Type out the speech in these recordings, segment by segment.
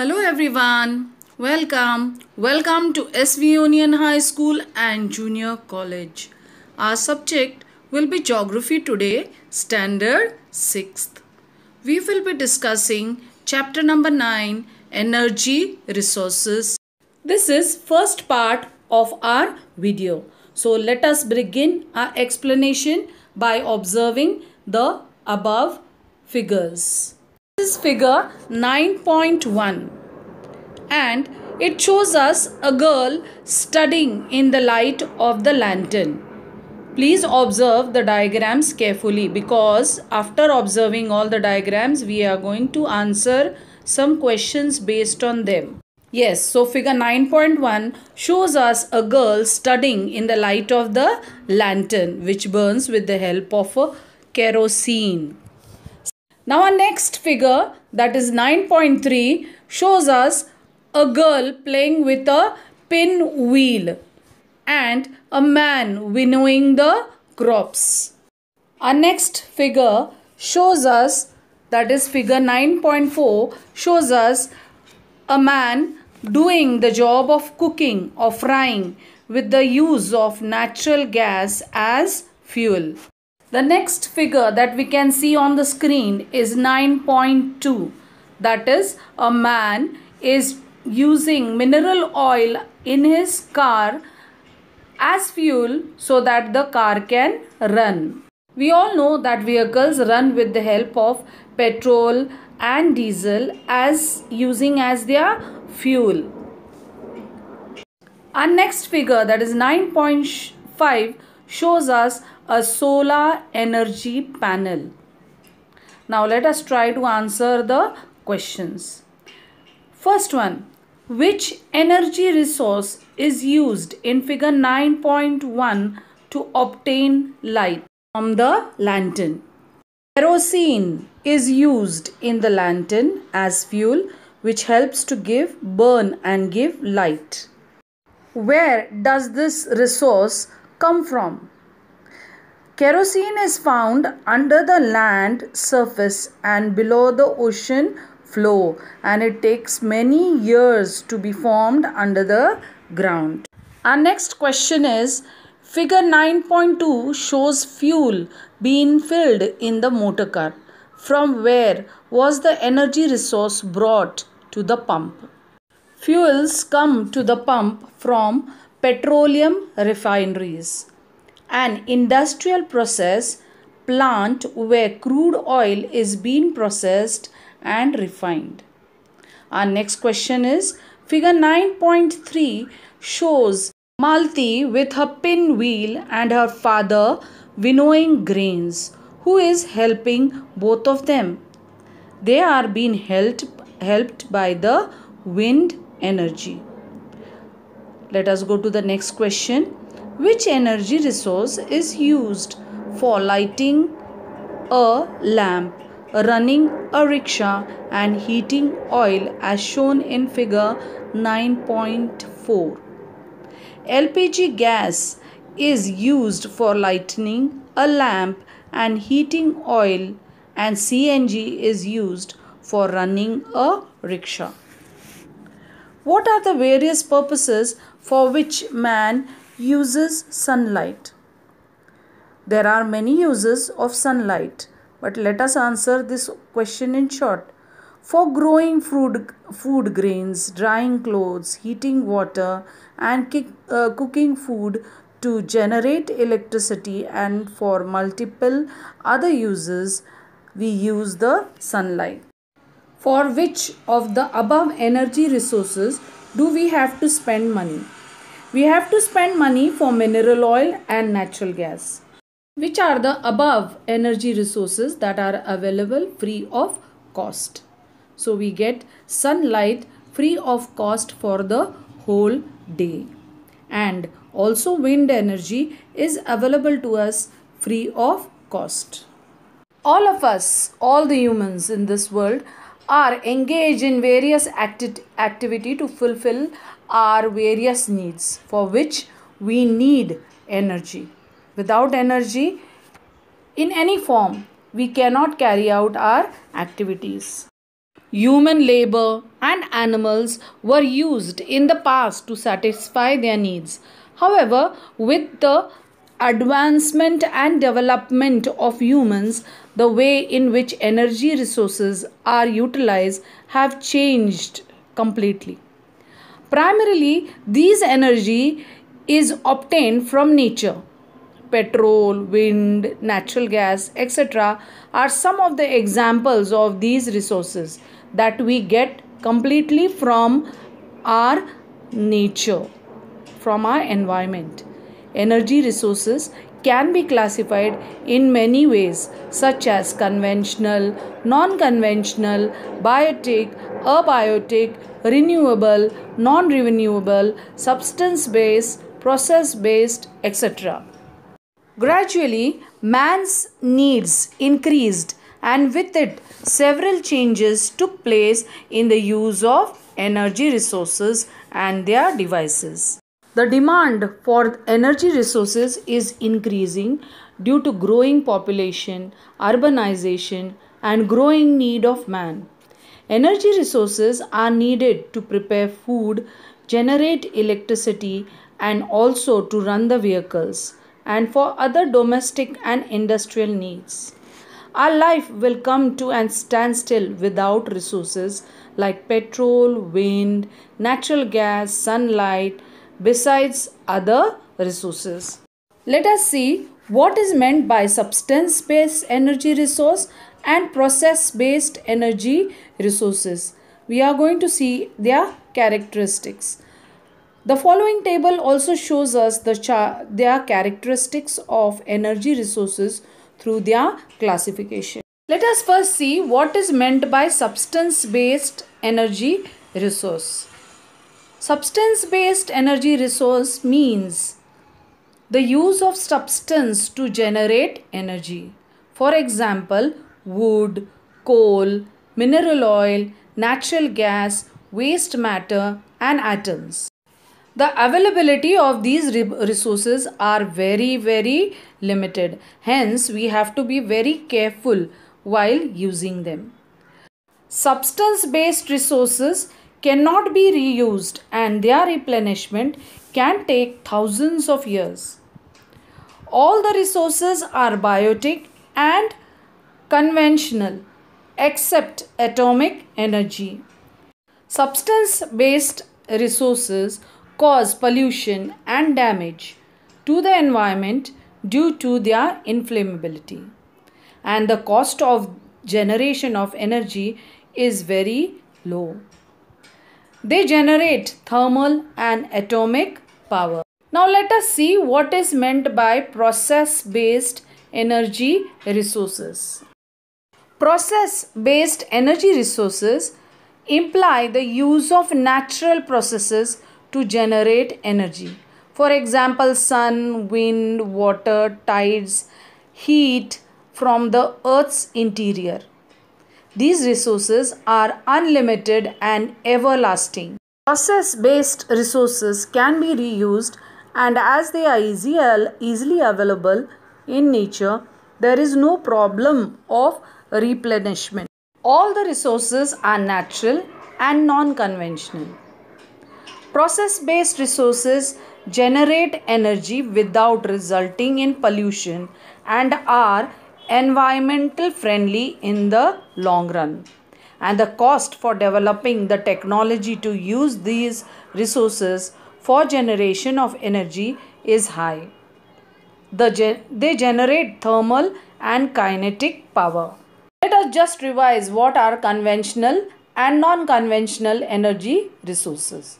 Hello everyone, welcome. Welcome to SV Union High School and Junior College. Our subject will be Geography today, Standard 6th. We will be discussing chapter number 9, Energy Resources. This is first part of our video. So let us begin our explanation by observing the above figures. This is figure 9.1 and it shows us a girl studying in the light of the lantern. Please observe the diagrams carefully because after observing all the diagrams we are going to answer some questions based on them. Yes, so figure 9.1 shows us a girl studying in the light of the lantern which burns with the help of a kerosene. Now our next figure that is 9.3 shows us a girl playing with a pin wheel and a man winnowing the crops. Our next figure shows us that is figure 9.4 shows us a man doing the job of cooking or frying with the use of natural gas as fuel. The next figure that we can see on the screen is 9.2. That is a man is using mineral oil in his car as fuel so that the car can run. We all know that vehicles run with the help of petrol and diesel as using as their fuel. Our next figure that is 9.5 shows us a solar energy panel. Now let us try to answer the questions. First one, which energy resource is used in figure 9.1 to obtain light from the lantern? Kerosene is used in the lantern as fuel which helps to give burn and give light. Where does this resource come from. Kerosene is found under the land surface and below the ocean floor and it takes many years to be formed under the ground. Our next question is Figure 9.2 shows fuel being filled in the motor car. From where was the energy resource brought to the pump? Fuels come to the pump from petroleum refineries, an industrial process plant where crude oil is being processed and refined. Our next question is figure 9.3 shows Malti with her pinwheel and her father winnowing grains. Who is helping both of them? They are being helped helped by the wind energy. Let us go to the next question. Which energy resource is used for lighting a lamp, running a rickshaw, and heating oil as shown in figure 9.4? LPG gas is used for lighting a lamp and heating oil, and CNG is used for running a rickshaw. What are the various purposes for which man uses sunlight. There are many uses of sunlight, but let us answer this question in short. For growing food, food grains, drying clothes, heating water, and kick, uh, cooking food to generate electricity, and for multiple other uses, we use the sunlight. For which of the above energy resources do we have to spend money? we have to spend money for mineral oil and natural gas, which are the above energy resources that are available free of cost. So we get sunlight free of cost for the whole day. And also wind energy is available to us free of cost. All of us, all the humans in this world are engaged in various acti activity to fulfill our various needs for which we need energy. Without energy, in any form, we cannot carry out our activities. Human labor and animals were used in the past to satisfy their needs. However, with the advancement and development of humans, the way in which energy resources are utilized have changed completely. Primarily, these energy is obtained from nature. Petrol, wind, natural gas, etc., are some of the examples of these resources that we get completely from our nature, from our environment. Energy resources can be classified in many ways, such as conventional, non conventional, biotic, abiotic, renewable, non renewable, substance based, process based, etc. Gradually, man's needs increased, and with it, several changes took place in the use of energy resources and their devices. The demand for energy resources is increasing due to growing population, urbanization, and growing need of man. Energy resources are needed to prepare food, generate electricity, and also to run the vehicles and for other domestic and industrial needs. Our life will come to and stand still without resources like petrol, wind, natural gas, sunlight, besides other resources. Let us see what is meant by substance based energy resource and process based energy resources. We are going to see their characteristics. The following table also shows us the their characteristics of energy resources through their classification. Let us first see what is meant by substance based energy resource. Substance based energy resource means the use of substance to generate energy. For example, wood, coal, mineral oil, natural gas, waste matter, and atoms. The availability of these resources are very, very limited. Hence, we have to be very careful while using them. Substance based resources cannot be reused and their replenishment can take thousands of years. All the resources are biotic and conventional except atomic energy. Substance based resources cause pollution and damage to the environment due to their inflammability. And the cost of generation of energy is very low. They generate thermal and atomic power. Now let us see what is meant by process based energy resources. Process based energy resources imply the use of natural processes to generate energy. For example, sun, wind, water, tides, heat from the earth's interior. These resources are unlimited and everlasting. Process based resources can be reused, and as they are easily available in nature, there is no problem of replenishment. All the resources are natural and non conventional. Process based resources generate energy without resulting in pollution and are environmental friendly in the long run and the cost for developing the technology to use these resources for generation of energy is high the they generate thermal and kinetic power let us just revise what are conventional and non conventional energy resources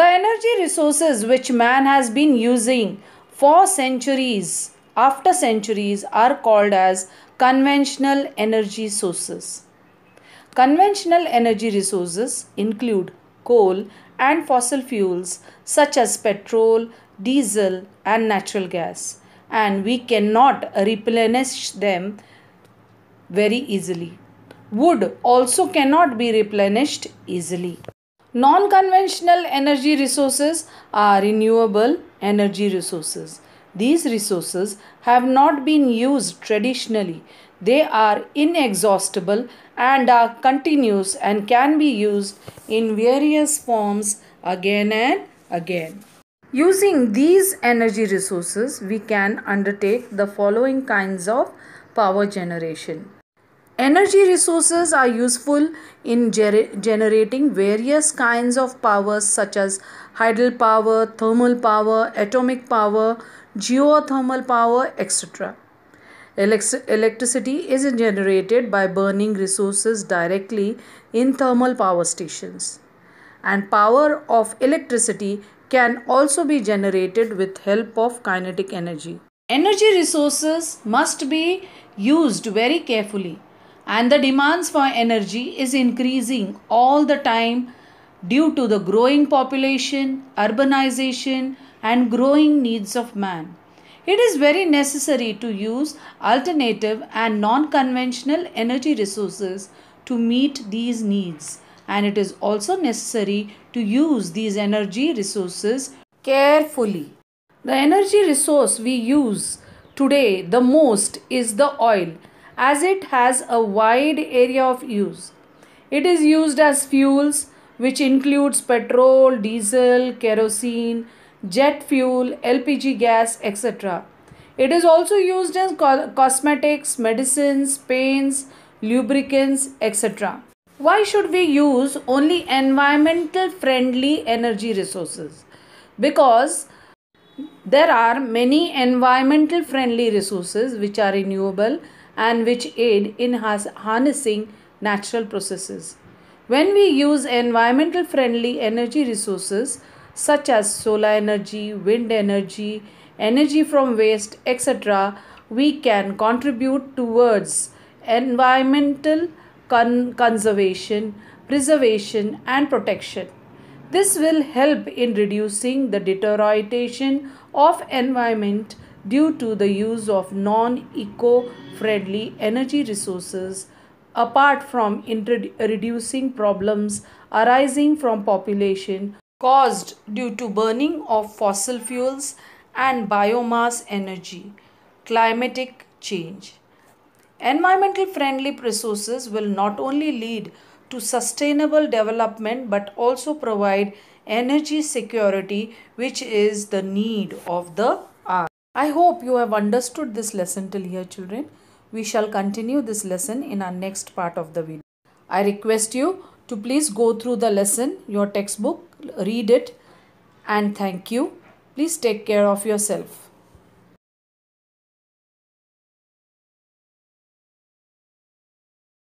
the energy resources which man has been using for centuries after centuries are called as conventional energy sources. Conventional energy resources include coal and fossil fuels such as petrol, diesel, and natural gas, and we cannot replenish them very easily. Wood also cannot be replenished easily. Non conventional energy resources are renewable energy resources these resources have not been used traditionally. They are inexhaustible and are continuous and can be used in various forms again and again. Using these energy resources, we can undertake the following kinds of power generation. Energy resources are useful in ger- generating various kinds of powers such as hydel power, thermal power, atomic power, geothermal power, etc. Electricity is generated by burning resources directly in thermal power stations. And power of electricity can also be generated with help of kinetic energy. Energy resources must be used very carefully and the demands for energy is increasing all the time due to the growing population, urbanization, and growing needs of man. It is very necessary to use alternative and non conventional energy resources to meet these needs, and it is also necessary to use these energy resources carefully. The energy resource we use today the most is the oil, as it has a wide area of use. It is used as fuels, which includes petrol, diesel, kerosene, jet fuel, LPG gas, etc. It is also used in cosmetics, medicines, paints, lubricants, etc. Why should we use only environmental friendly energy resources? Because there are many environmental friendly resources which are renewable and which aid in harnessing natural processes. When we use environmental friendly energy resources, such as solar energy, wind energy, energy from waste, etc., we can contribute towards environmental con- conservation, preservation, and protection. This will help in reducing the deterioration of environment due to the use of non-eco-friendly energy resources apart from inter- reducing problems arising from population caused due to burning of fossil fuels and biomass energy, climatic change. Environmental friendly resources will not only lead to sustainable development but also provide energy security which is the need of the hour. I hope you have understood this lesson till here children. We shall continue this lesson in our next part of the video. I request you to please go through the lesson, your textbook read it and thank you. Please take care of yourself.